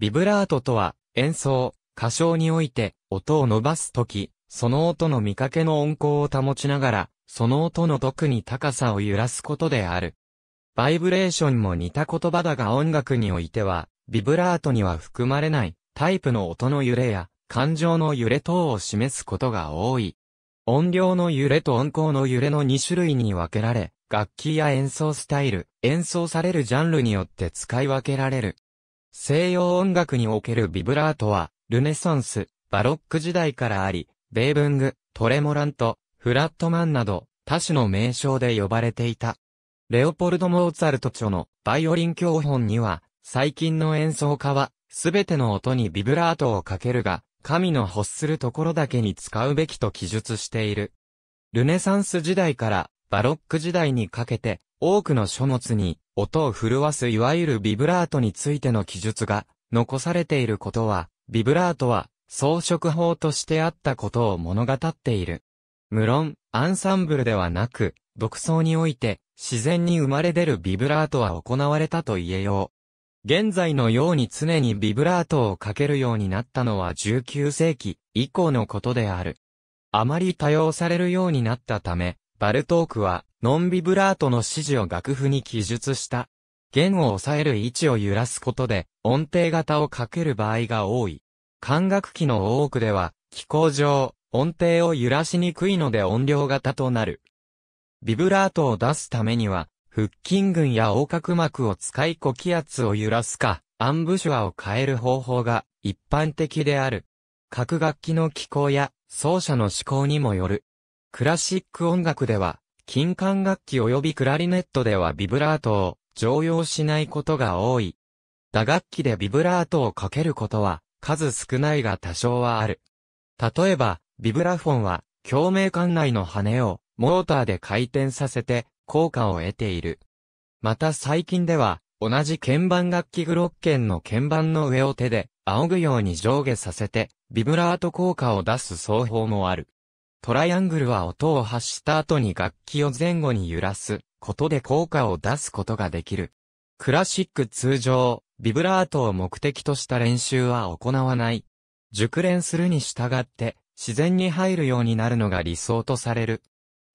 ビブラートとは、演奏、歌唱において、音を伸ばすとき、その音の見かけの音高を保ちながら、その音の特に高さを揺らすことである。バイブレーションも似た言葉だが音楽においては、ビブラートには含まれないタイプの音の揺れや感情の揺れ等を示すことが多い。音量の揺れと音高の揺れの2種類に分けられ、楽器や演奏スタイル、演奏されるジャンルによって使い分けられる。西洋音楽におけるビブラートは、ルネサンス、バロック時代からあり、ベーブング、トレモラント、フラットマンなど、多種の名称で呼ばれていた。レオポルド・モーツァルト著のバイオリン教本には、最近の演奏家は、すべての音にビブラートをかけるが、神の欲するところだけに使うべきと記述している。ルネサンス時代からバロック時代にかけて、多くの書物に音を震わすいわゆるビブラートについての記述が残されていることは、ビブラートは装飾法としてあったことを物語っている。無論、アンサンブルではなく、独奏において自然に生まれ出るビブラートは行われたと言えよう。現在のように常にビブラートをかけるようになったのは19世紀以降のことである。あまり多用されるようになったため、バルトークは、ノンビブラートの指示を楽譜に記述した。弦を押さえる位置を揺らすことで、音程型をかける場合が多い。管楽器の多くでは、機構上、音程を揺らしにくいので音量型となる。ビブラートを出すためには、腹筋群や横隔膜を使い呼気圧を揺らすか、アンブシュアを変える方法が一般的である。各楽器の機構や奏者の思考にもよる。クラシック音楽では、金管楽器及びクラリネットではビブラートを常用しないことが多い。打楽器でビブラートをかけることは数少ないが多少はある。例えば、ビブラフォンは共鳴管内の羽をモーターで回転させて効果を得ている。また最近では、同じ鍵盤楽器グロッケンの鍵盤の上を手で仰ぐように上下させて、ビブラート効果を出す奏法もある。トライアングルは音を発した後に楽器を前後に揺らすことで効果を出すことができる。クラシック通常、ビブラートを目的とした練習は行わない。熟練するに従って自然に入るようになるのが理想とされる。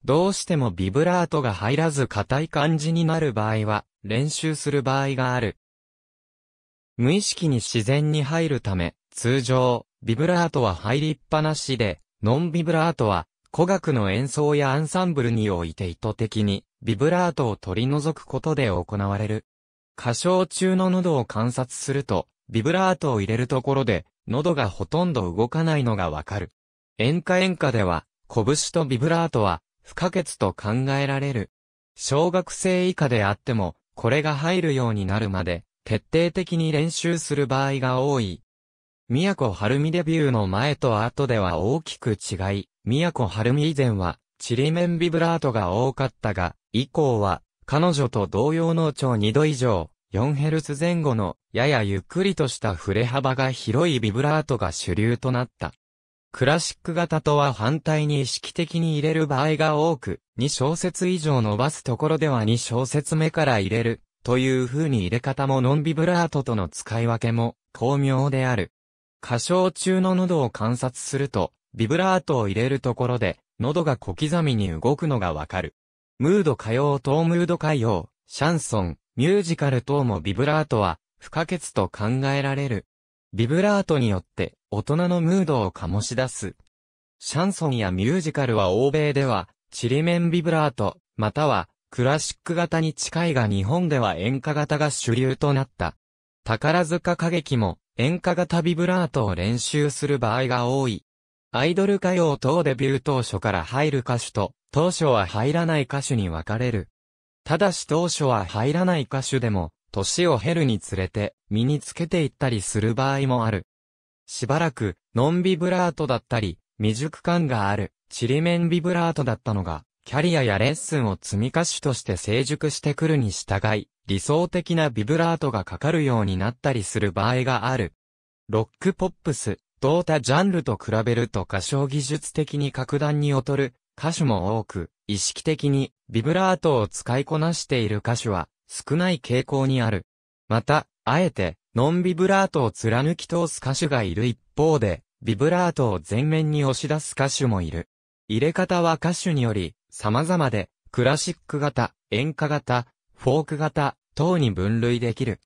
どうしてもビブラートが入らず硬い感じになる場合は練習する場合がある。無意識に自然に入るため、通常、ビブラートは入りっぱなしで、ノンビブラートは、古楽の演奏やアンサンブルにおいて意図的に、ビブラートを取り除くことで行われる。歌唱中の喉を観察すると、ビブラートを入れるところで、喉がほとんど動かないのがわかる。演歌演歌では、拳とビブラートは、不可欠と考えられる。小学生以下であっても、これが入るようになるまで、徹底的に練習する場合が多い。宮古晴美デビューの前と後では大きく違い、宮古晴美以前は、チリメンビブラートが多かったが、以降は、彼女と同様の超2度以上、4ヘルツ前後の、ややゆっくりとした振れ幅が広いビブラートが主流となった。クラシック型とは反対に意識的に入れる場合が多く、2小節以上伸ばすところでは2小節目から入れる、という風に入れ方もノンビブラートとの使い分けも、巧妙である。歌唱中の喉を観察すると、ビブラートを入れるところで、喉が小刻みに動くのがわかる。ムード歌謡等ムード歌謡、シャンソン、ミュージカル等もビブラートは不可欠と考えられる。ビブラートによって大人のムードを醸し出す。シャンソンやミュージカルは欧米では、チリメンビブラート、またはクラシック型に近いが日本では演歌型が主流となった。宝塚歌劇も演歌型ビブラートを練習する場合が多い。アイドル歌謡等デビュー当初から入る歌手と、当初は入らない歌手に分かれる。ただし当初は入らない歌手でも、年を経るにつれて、身につけていったりする場合もある。しばらく、ノンビブラートだったり、未熟感がある、ちりめんビブラートだったのが、キャリアやレッスンを積み歌手として成熟してくるに従い、理想的なビブラートがかかるようになったりする場合がある。ロックポップス、同他ジャンルと比べると歌唱技術的に格段に劣る歌手も多く、意識的にビブラートを使いこなしている歌手は少ない傾向にある。また、あえてノンビブラートを貫き通す歌手がいる一方で、ビブラートを前面に押し出す歌手もいる。入れ方は歌手により様々で、クラシック型、演歌型、フォーク型等に分類できる。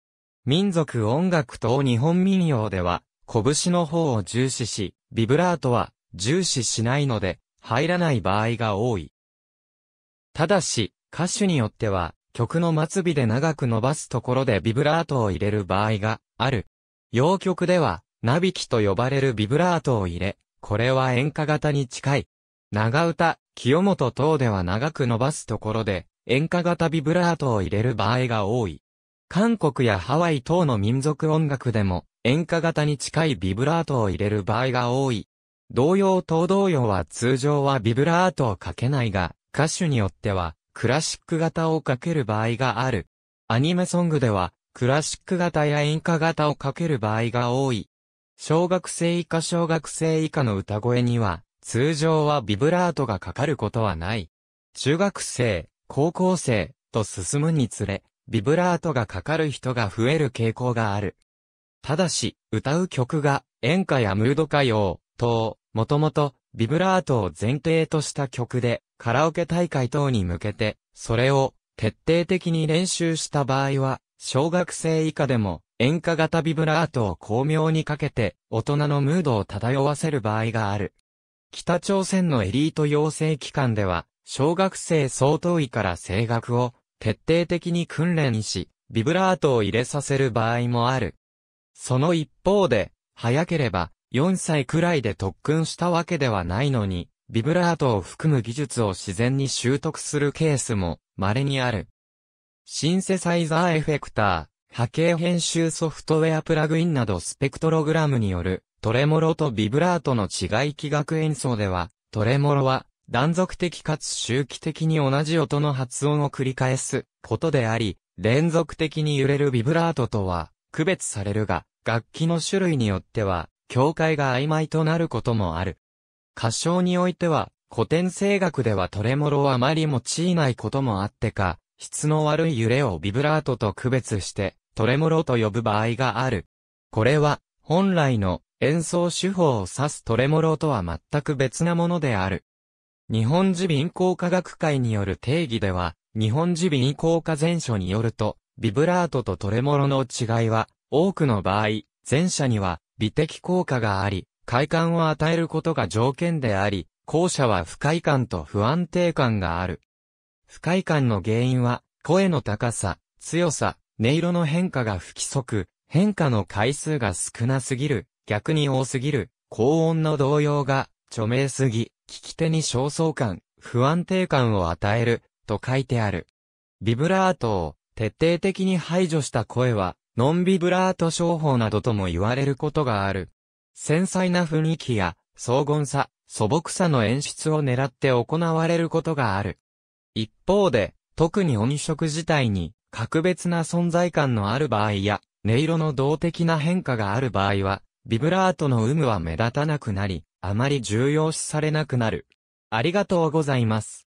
民族音楽等日本民謡では、拳の方を重視し、ビブラートは重視しないので、入らない場合が多い。ただし、歌手によっては、曲の末尾で長く伸ばすところでビブラートを入れる場合がある。洋曲では、ナビキと呼ばれるビブラートを入れ、これは演歌型に近い。長唄、清本等では長く伸ばすところで、演歌型ビブラートを入れる場合が多い。韓国やハワイ等の民族音楽でも、演歌型に近いビブラートを入れる場合が多い。同様と同様は通常はビブラートをかけないが、歌手によっては、クラシック型をかける場合がある。アニメソングでは、クラシック型や演歌型をかける場合が多い。小学生以下小学生以下の歌声には、通常はビブラートがかかることはない。中学生、高校生と進むにつれ、ビブラートがかかる人が増える傾向がある。ただし、歌う曲が演歌やムード歌謡等、もともとビブラートを前提とした曲で、カラオケ大会等に向けて、それを徹底的に練習した場合は、小学生以下でも演歌型ビブラートを巧妙にかけて、大人のムードを漂わせる場合がある。北朝鮮のエリート養成機関では、小学生相当位から声楽を徹底的に訓練し、ビブラートを入れさせる場合もある。その一方で、早ければ4歳くらいで特訓したわけではないのに、ビブラートを含む技術を自然に習得するケースも稀にある。シンセサイザーエフェクター、波形編集ソフトウェアプラグインなどスペクトログラムによるトレモロとビブラートの違い気学演奏では、トレモロは断続的かつ周期的に同じ音の発音を繰り返すことであり、連続的に揺れるビブラートとは区別されるが、楽器の種類によっては、境界が曖昧となることもある。歌唱においては、古典声楽ではトレモロをあまり用いないこともあってか、質の悪い揺れをビブラートと区別して、トレモロと呼ぶ場合がある。これは、本来の演奏手法を指すトレモロとは全く別なものである。日本耳鼻咽喉科学会による定義では、日本耳鼻咽喉科全書によると、ビブラートとトレモロの違いは、多くの場合、前者には美的効果があり、快感を与えることが条件であり、後者は不快感と不安定感がある。不快感の原因は、声の高さ、強さ、音色の変化が不規則、変化の回数が少なすぎる、逆に多すぎる、高音の動揺が、著名すぎ、聞き手に焦燥感、不安定感を与える、と書いてある。ビブラートを徹底的に排除した声は、ノンビブラート商法などとも言われることがある。繊細な雰囲気や、荘厳さ、素朴さの演出を狙って行われることがある。一方で、特に音色自体に、格別な存在感のある場合や、音色の動的な変化がある場合は、ビブラートの有無は目立たなくなり、あまり重要視されなくなる。ありがとうございます。